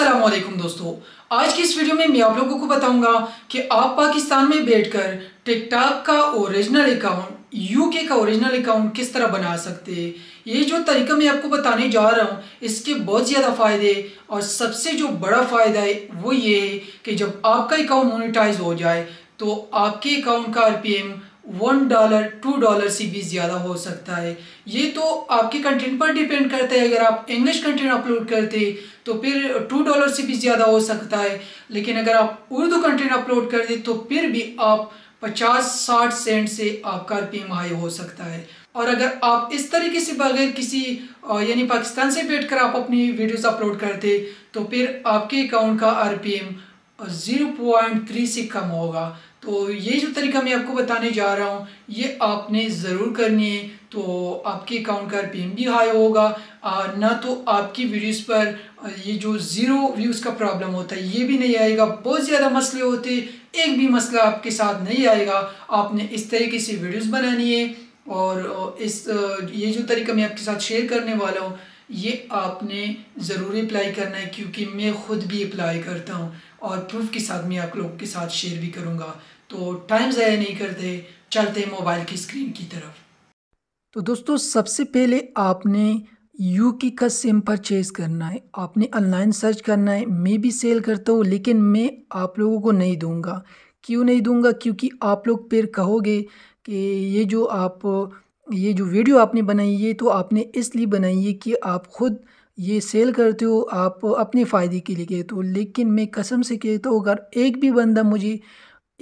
असलम दोस्तों आज की इस वीडियो में मैं आप लोगों को बताऊंगा कि आप पाकिस्तान में बैठकर टिकटॉक का ओरिजिनल अकाउंट यूके का ओरिजिनल अकाउंट किस तरह बना सकते हैं ये जो तरीका मैं आपको बताने जा रहा हूँ इसके बहुत ज़्यादा फ़ायदे और सबसे जो बड़ा फ़ायदा है वो ये है कि जब आपका अकाउंट मोनिटाइज हो जाए तो आपके अकाउंट का आर वन डॉलर टू डॉलर से भी ज़्यादा हो सकता है ये तो आपके कंटेंट पर डिपेंड करता है अगर आप इंग्लिश कंटेंट अपलोड करते तो फिर टू डॉलर से भी ज़्यादा हो सकता है लेकिन अगर आप उर्दू कंटेंट अपलोड कर दें तो फिर भी आप पचास साठ सेंट से आपका पी हाई हो सकता है और अगर आप इस तरीके से बगैर किसी यानी पाकिस्तान से बैठ कर आप अपनी वीडियोस अपलोड करते तो फिर आपके अकाउंट का आरपीएम और ज़ीरो पॉइंट थ्री से कम होगा तो ये जो तरीका मैं आपको बताने जा रहा हूँ ये आपने ज़रूर करनी है तो आपके अकाउंट का पी भी हाई होगा और ना तो आपकी वीडियोस पर ये जो ज़ीरो व्यूज़ का प्रॉब्लम होता है ये भी नहीं आएगा बहुत ज़्यादा मसले होते एक भी मसला आपके साथ नहीं आएगा आपने इस तरीके से वीडियोस बनानी है और इस ये जो तरीका मैं आपके साथ शेयर करने वाला हूँ ये आपने ज़रूर अप्लाई करना है क्योंकि मैं ख़ुद भी अप्लाई करता हूँ और प्रूफ के साथ मैं आप लोग के साथ शेयर भी करूँगा तो टाइम ज़ाया नहीं करते चलते मोबाइल की स्क्रीन की तरफ तो दोस्तों सबसे पहले आपने यू की का सिम परचेज़ करना है आपने ऑनलाइन सर्च करना है मैं भी सेल करता हूँ लेकिन मैं आप लोगों को नहीं दूंगा क्यों नहीं दूंगा क्योंकि आप लोग फिर कहोगे कि ये जो आप ये जो वीडियो आपने बनाई है तो आपने इसलिए बनाई है कि आप ख़ुद ये सेल करते हो आप अपने फ़ायदे के लिए तो लेकिन मैं कसम से कहता तो हूँ अगर एक भी बंदा मुझे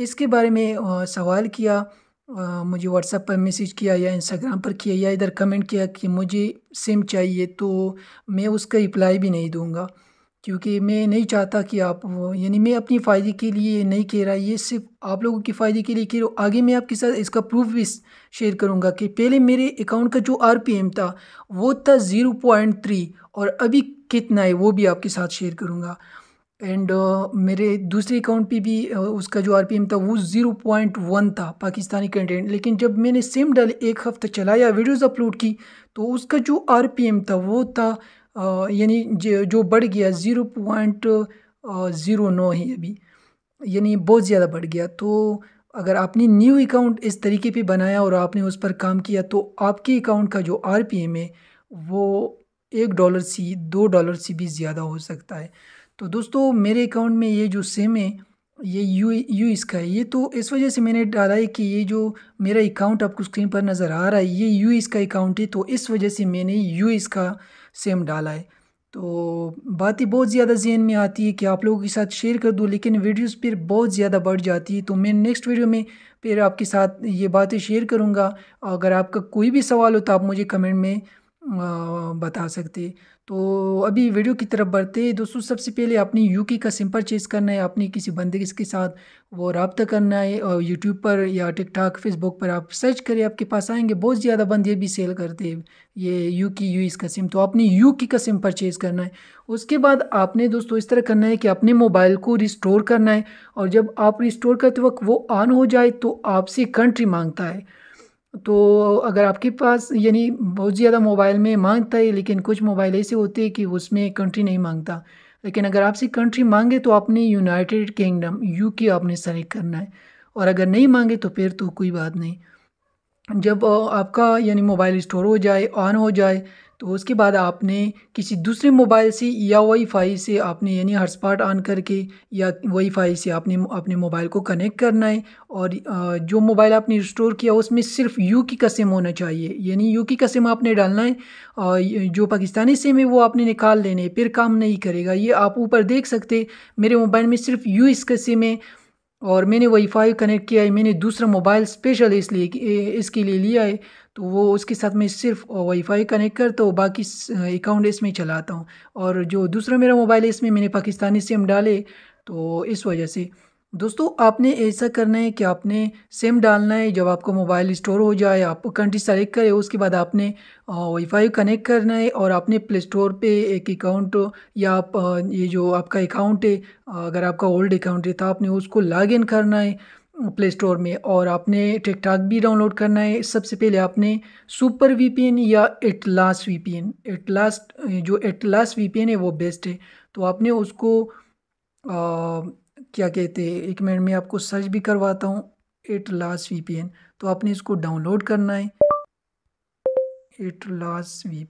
इसके बारे में सवाल किया मुझे व्हाट्सएप पर मैसेज किया या इंस्टाग्राम पर किया या इधर कमेंट किया कि मुझे सिम चाहिए तो मैं उसका रिप्लाई भी नहीं दूँगा क्योंकि मैं नहीं चाहता कि आप यानी मैं अपनी फ़ायदे के लिए नहीं कह रहा ये सिर्फ आप लोगों के फ़ायदे के लिए कह रहा हूँ आगे मैं आपके साथ इसका प्रूफ भी शेयर करूँगा कि पहले मेरे अकाउंट का जो आर था वो था ज़ीरो पॉइंट थ्री और अभी कितना है वो भी आपके साथ शेयर करूँगा एंड uh, मेरे दूसरे अकाउंट पे भी uh, उसका जो आर था वो ज़ीरो पॉइंट वन था पाकिस्तानी कंटेंट लेकिन जब मैंने सेम डाल एक हफ्ता चलाया वीडियोस अपलोड की तो उसका जो आर था वो था यानी जो बढ़ गया ज़ीरो पॉइंट ज़ीरो नौ है अभी यानी बहुत ज़्यादा बढ़ गया तो अगर आपने न्यू अकाउंट इस तरीके पे बनाया और आपने उस पर काम किया तो आपके अकाउंट का जो आर पी एम है वो एक डॉलर से दो डॉलर से भी ज़्यादा हो सकता है तो दोस्तों मेरे अकाउंट में ये जो सेम है ये यू यू इसका है ये तो इस वजह से मैंने डाला है कि ये जो मेरा अकाउंट आपको स्क्रीन पर नज़र आ रहा है ये यू इसका अकाउंट है तो इस वजह से मैंने यू इसका सेम डाला है तो बातें बहुत ज़्यादा जहन में आती है कि आप लोगों के साथ शेयर कर दूँ लेकिन वीडियोज़ फिर बहुत ज़्यादा बढ़ जाती है तो मैं नेक्स्ट वीडियो में फिर आपके साथ ये बातें शेयर करूँगा अगर आपका कोई भी सवाल हो तो आप मुझे कमेंट में बता सकते तो अभी वीडियो की तरफ बढ़ते दोस्तों सबसे पहले आपने यूके का सिम परचेज़ करना है अपनी किसी बंदे के साथ वो रबता करना है और यूट्यूब पर या टिकटॉक फेसबुक पर आप सर्च करें आपके पास आएंगे बहुत ज़्यादा बंदे भी सेल करते हैं ये यू की यू इसका सिम तो अपनी यू की का सिम परचेज़ करना है उसके बाद आपने दोस्तों इस तरह करना है कि अपने मोबाइल को रिस्टोर करना है और जब आप रिस्टोर करते वक्त वो ऑन हो जाए तो आपसे कंट्री मांगता है तो अगर आपके पास यानी बहुत ज़्यादा मोबाइल में मांगता है लेकिन कुछ मोबाइल ऐसे होते हैं कि उसमें कंट्री नहीं मांगता लेकिन अगर आपसे कंट्री मांगे तो आपने यूनाइटेड किंगडम यू के आपने सेलेक्ट करना है और अगर नहीं मांगे तो फिर तो कोई बात नहीं जब आपका यानी मोबाइल स्टोर हो जाए ऑन हो जाए तो उसके बाद आपने किसी दूसरे मोबाइल से या वाईफाई से आपने यानी हॉटस्पॉट ऑन करके या वाईफाई से आपने अपने मोबाइल को कनेक्ट करना है और जो मोबाइल आपने स्टोर किया उसमें सिर्फ यू की कसम होना चाहिए यानी यू की कसम आपने डालना है और जो पाकिस्तानी सिम है वो आपने निकाल लेने फिर काम नहीं करेगा ये आप ऊपर देख सकते मेरे मोबाइल में सिर्फ यू इस कसम है और मैंने वाईफाई कनेक्ट किया है मैंने दूसरा मोबाइल स्पेशल इसलिए इसके लिए लिया है तो वो उसके साथ मैं सिर्फ वाई फाई कनेक्ट करता हूँ बाकी अकाउंट इसमें चलाता हूँ और जो दूसरा मेरा मोबाइल है इसमें मैंने पाकिस्तानी सिम डाले तो इस वजह से दोस्तों आपने ऐसा करना है कि आपने सिम डालना है जब आपका मोबाइल स्टोर हो जाए आप कंट्री सेलेक्ट करें उसके बाद आपने वाईफाई कनेक्ट करना है और आपने प्ले स्टोर पे एक अकाउंट या आप ये जो आपका अकाउंट है अगर आपका ओल्ड अकाउंट है तो आपने उसको इन करना है प्ले स्टोर में और आपने टिक भी डाउनलोड करना है सबसे पहले आपने सुपर वीपीएन या एटलास वीपीएन एटलास जो एटलास एन है वो बेस्ट है तो आपने उसको आ, क्या कहते हैं एक मिनट में आपको सर्च भी करवाता हूँ एट लास्ट वी तो आपने इसको डाउनलोड करना है एट लास्ट वी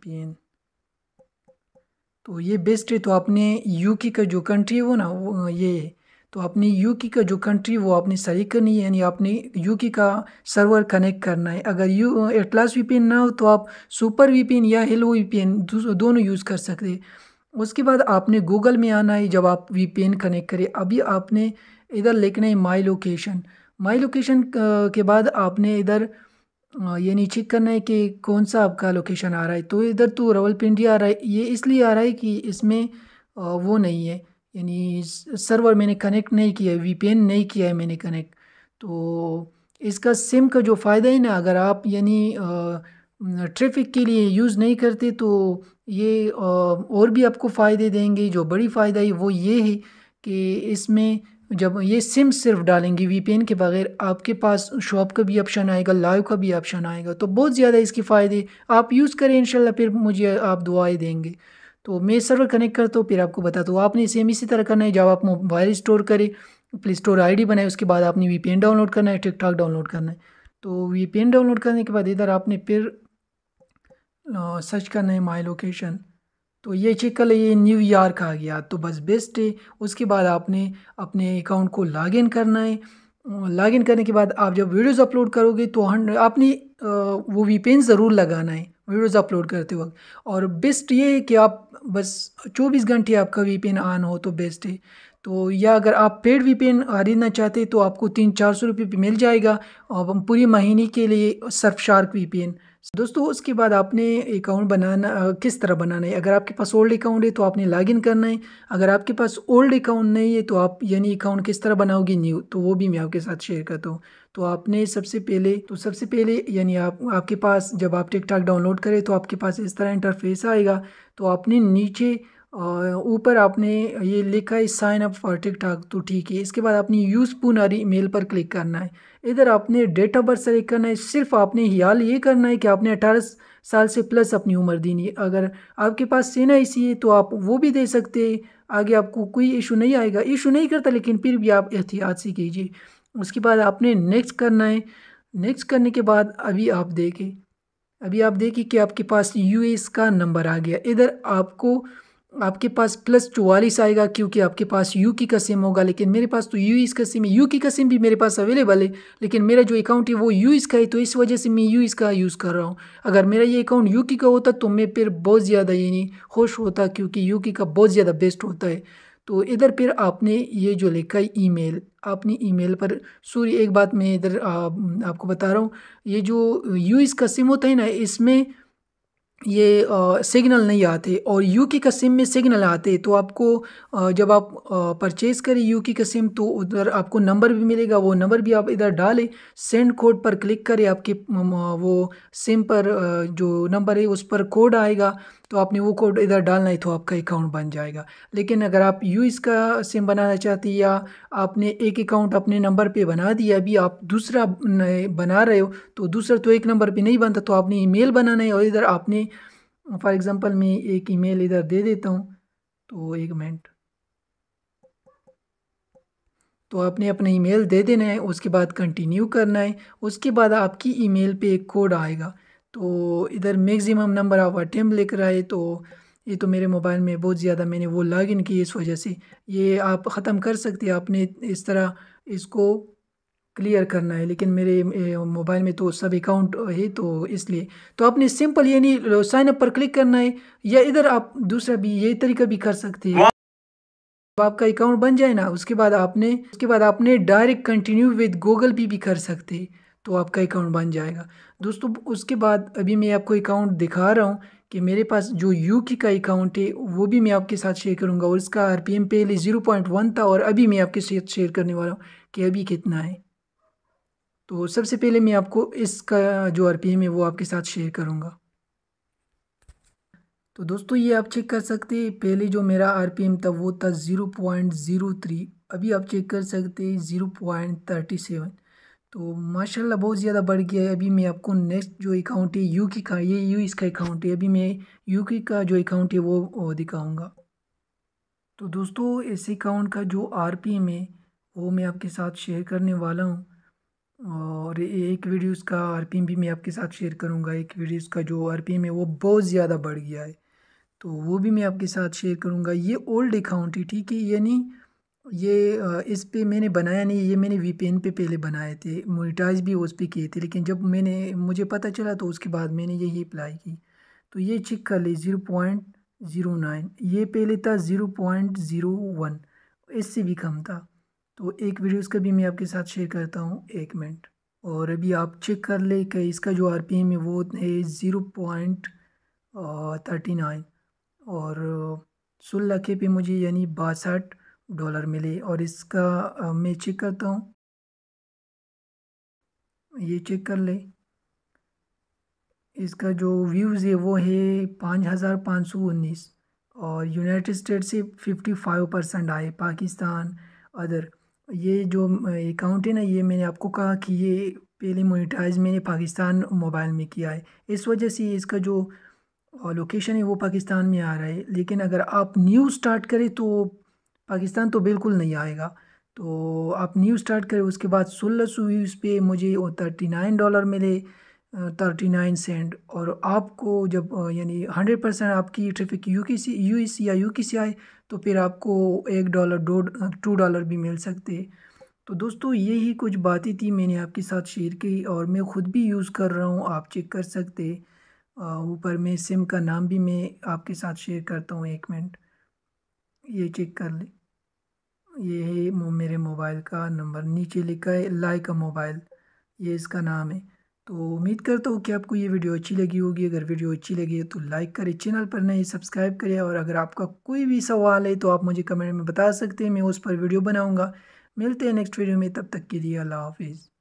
तो ये बेस्ट है तो आपने यू की का जो कंट्री वो ना वो ये है तो आपने यू की का जो कंट्री वो आपने सही करनी है यानी आपने यू की का सर्वर कनेक्ट करना है अगर यू एटलास वीपीएन ना हो तो आप सुपर वीपीएन या हेलो वीपीएन दोनों यूज़ कर सकते उसके बाद आपने गूगल में आना है जब आप वी कनेक्ट करें अभी आपने इधर लिखना है माई लोकेशन माई लोकेशन के बाद आपने इधर ये नहीं चेक करना है कि कौन सा आपका लोकेशन आ रहा है तो इधर तो रावलपिंडी आ रहा है ये इसलिए आ रहा है कि इसमें वो नहीं है यानी सर्वर मैंने कनेक्ट नहीं किया है वी नहीं किया है मैंने कनेक्ट तो इसका सिम का जो फ़ायदा है ना अगर आप यानी ट्रैफिक के लिए यूज़ नहीं करते तो ये और भी आपको फ़ायदे देंगे जो बड़ी फ़ायदा है वो ये है कि इसमें जब ये सिम सिर्फ डालेंगे वीपीएन के बगैर आपके पास शॉप का भी ऑप्शन आएगा लाइव का भी ऑप्शन आएगा तो बहुत ज़्यादा इसके फ़ायदे आप यूज़ करें इंशाल्लाह फिर मुझे आप दुआएं देंगे तो मैं सर्वर कनेक्ट करता हूँ फिर आपको बताता हूँ आपने सेम इसी तरह करना है जब आप मोबाइल स्टोर करें प्ले स्टोर आई बनाए उसके बाद आपने वी डाउनलोड करना है टिकटॉक डाउनलोड करना है तो वी डाउनलोड करने के बाद इधर आपने फिर सर्च करना है माई लोकेशन तो ये चेक कर लिए न्यूयॉर्क आ गया तो बस बेस्ट है उसके बाद आपने अपने अकाउंट को लॉगिन करना है लॉगिन करने के बाद आप जब वीडियोस अपलोड करोगे तो हंड्रेड आपने वो वीपेन ज़रूर लगाना है वीडियोस अपलोड करते वक्त और बेस्ट ये है कि आप बस 24 घंटे आपका वीपेन ऑन हो तो बेस्ट है तो या अगर आप पेड वी खरीदना चाहते तो आपको तीन चार सौ रुपये मिल जाएगा और पूरी महीने के लिए सर्फ शार्क वी दोस्तों उसके बाद आपने अकाउंट बनाना किस तरह बनाना है अगर आपके पास ओल्ड अकाउंट है तो आपने लॉगिन करना है अगर आपके पास ओल्ड अकाउंट नहीं है तो आप यानी अकाउंट किस तरह बनाओगे न्यू तो वो भी मैं आपके साथ शेयर करता हूँ तो आपने सबसे पहले तो सबसे पहले यानी आप आपके पास जब आप टिकटॉक डाउनलोड करें तो आपके पास इस तरह इंटरफेस आएगा तो आपने नीचे ऊपर आपने ये लिखा है साइन अप फॉर टिक तो ठीक है इसके बाद आपने यूज़ पुनारी ईमेल पर क्लिक करना है इधर आपने डेट ऑफ बर्थ सेलेक्ट करना है सिर्फ आपने हाल ये करना है कि आपने अठारह साल से प्लस अपनी उम्र देनी है अगर आपके पास सेना ऐसी है तो आप वो भी दे सकते हैं आगे आपको कोई इशू नहीं आएगा इशू नहीं करता लेकिन फिर भी आप एहतियात से कीजिए उसके बाद आपने नेक्स्ट करना है नेक्स्ट करने के बाद अभी आप देखें अभी आप देखिए कि आपके पास यू का नंबर आ गया इधर आपको आपके पास प्लस चौवालीस आएगा क्योंकि आपके पास यू की का सिम होगा लेकिन मेरे पास तो यू इसका सिम है यू की का सिम भी मेरे पास अवेलेबल है लेकिन मेरा जो अकाउंट है वो यू इसका है तो इस वजह से मैं यू इसका यूज़ कर रहा हूँ अगर मेरा ये अकाउंट यू की का होता तो मैं फिर बहुत ज़्यादा यानी खुश होता क्योंकि यू की का बहुत ज़्यादा बेस्ट होता है तो इधर फिर आपने ये जो लिखा है मेल आपने मेल पर सॉरी एक बात मैं इधर आपको बता रहा हूँ ये जो यू इसका सिम होता है ना इसमें ये सिग्नल नहीं आते और यू की कसिम में सिग्नल आते तो आपको आ, जब आप परचेज़ करें यू की कसिम तो उधर आपको नंबर भी मिलेगा वो नंबर भी आप इधर डालें सेंड कोड पर क्लिक करें आपके वो सिम पर जो नंबर है उस पर कोड आएगा तो आपने वो कोड इधर डालना ही तो आपका अकाउंट बन जाएगा लेकिन अगर आप यू इसका सिम बनाना चाहते या आपने एक अकाउंट अपने नंबर पे बना दिया अभी आप दूसरा बना रहे हो तो दूसरा तो एक नंबर पे नहीं बनता तो आपने ईमेल बनाना है और इधर आपने फॉर एग्ज़ाम्पल मैं एक ई इधर दे देता हूँ तो एक मिनट तो आपने अपना ईमेल दे देना है उसके बाद कंटिन्यू करना है उसके बाद आपकी ईमेल पे एक कोड आएगा तो इधर मैक्सिमम नंबर ऑफ अटैम्प लिख रहा है तो ये तो मेरे मोबाइल में बहुत ज़्यादा मैंने वो लॉगिन की इस वजह से ये आप ख़त्म कर सकते हैं आपने इस तरह इसको क्लियर करना है लेकिन मेरे मोबाइल में तो सब अकाउंट है तो इसलिए तो आपने सिंपल यानी साइन अप पर क्लिक करना है या इधर आप दूसरा भी यही तरीका भी कर सकते हैं आपका अकाउंट बन जाए ना उसके बाद आपने उसके बाद आपने डायरेक्ट कंटिन्यू विद गूगल पे भी, भी कर सकते हैं तो आपका अकाउंट बन जाएगा दोस्तों उसके बाद अभी मैं आपको अकाउंट दिखा रहा हूँ कि मेरे पास जो यू की का अकाउंट है वो भी मैं आपके साथ शेयर करूँगा और इसका आर पी एम पहले ज़ीरो पॉइंट वन था और अभी मैं आपके साथ शेयर करने वाला हूँ कि अभी कितना है तो सबसे पहले मैं आपको इसका जो आर पी एम है वो आपके साथ शेयर करूँगा तो दोस्तों ये आप चेक कर सकते हैं पहले जो मेरा आर पी एम था वो था ज़ीरो पॉइंट ज़ीरो थ्री अभी आप चेक कर सकते हैं ज़ीरो पॉइंट थर्टी सेवन तो माशाल्लाह बहुत ज़्यादा बढ़ गया है अभी मैं आपको नेक्स्ट जो अकाउंट है यू की का ये यू इसका अकाउंट है अभी मैं यू की का जो अकाउंट है वो दिखाऊँगा तो दोस्तों इस अकाउंट का जो आर पी एम है वो मैं आपके साथ शेयर करने वाला हूँ और एक वीडियो इसका आर पी एम भी मैं आपके साथ शेयर करूँगा एक वीडियो इसका जो आर पी एम है वो बहुत ज़्यादा बढ़ गया है तो वो भी मैं आपके साथ शेयर करूँगा ये ओल्ड अकाउंट है ठीक है यानी ये इस पे मैंने बनाया नहीं ये मैंने वी पे पहले बनाए थे मोनिटाइज भी उस पर किए थे लेकिन जब मैंने मुझे पता चला तो उसके बाद मैंने यही अप्लाई की तो ये चेक कर ली ज़ीरो पॉइंट ज़ीरो नाइन ये पहले था ज़ीरो पॉइंट ज़ीरो वन इससे भी कम था तो एक वीडियो उसका भी मैं आपके साथ शेयर करता हूँ एक मिनट और अभी आप चेक कर ले कि इसका जो आर पी एम है वो है ज़ीरो पॉइंट थर्टी नाइन और सोलह के पे मुझे यानी बासठ डॉलर मिले और इसका मैं चेक करता हूँ ये चेक कर ले इसका जो व्यूज़ है वो है पाँच हज़ार पाँच सौ उन्नीस और यूनाइटेड स्टेट से फिफ्टी फाइव परसेंट आए पाकिस्तान अदर ये जो अकाउंट है ना ये मैंने आपको कहा कि ये पहले मोनिटाइज मैंने पाकिस्तान मोबाइल में किया है इस वजह से इसका जो लोकेशन है वो पाकिस्तान में आ रहा है लेकिन अगर आप न्यू स्टार्ट करें तो पाकिस्तान तो बिल्कुल नहीं आएगा तो आप न्यू स्टार्ट करें उसके बाद सोलह सौ व्यूज़ पे मुझे वो थर्टी नाइन डॉलर मिले थर्टी नाइन सेंट और आपको जब यानी हंड्रेड परसेंट आपकी ट्रैफिक यू की सी यू या यू की सी आए तो फिर आपको एक डॉलर दो टू डॉलर भी मिल सकते तो दोस्तों यही कुछ बातें थी मैंने आपके साथ शेयर की और मैं ख़ुद भी यूज़ कर रहा हूँ आप चेक कर सकते ऊपर में सिम का नाम भी मैं आपके साथ शेयर करता हूँ एक मिनट ये चेक कर ले ये है मेरे मोबाइल का नंबर नीचे लिखा है लाइक का मोबाइल ये इसका नाम है तो उम्मीद करता हूँ कि आपको ये वीडियो अच्छी लगी होगी अगर वीडियो अच्छी लगी है तो लाइक करें चैनल पर नहीं सब्सक्राइब करें और अगर आपका कोई भी सवाल है तो आप मुझे कमेंट में बता सकते हैं मैं उस पर वीडियो बनाऊँगा मिलते हैं नेक्स्ट वीडियो में तब तक के लिए अल्लाह हाफिज़